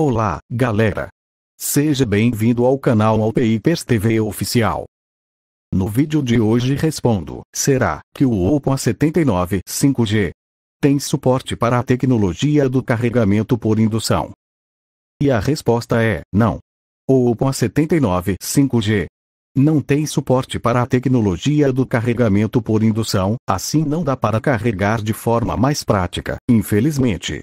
Olá, galera! Seja bem-vindo ao canal Alpeipers TV Oficial. No vídeo de hoje respondo, será que o Oppo A79 5G tem suporte para a tecnologia do carregamento por indução? E a resposta é, não. O Oppo A79 5G não tem suporte para a tecnologia do carregamento por indução, assim não dá para carregar de forma mais prática, infelizmente.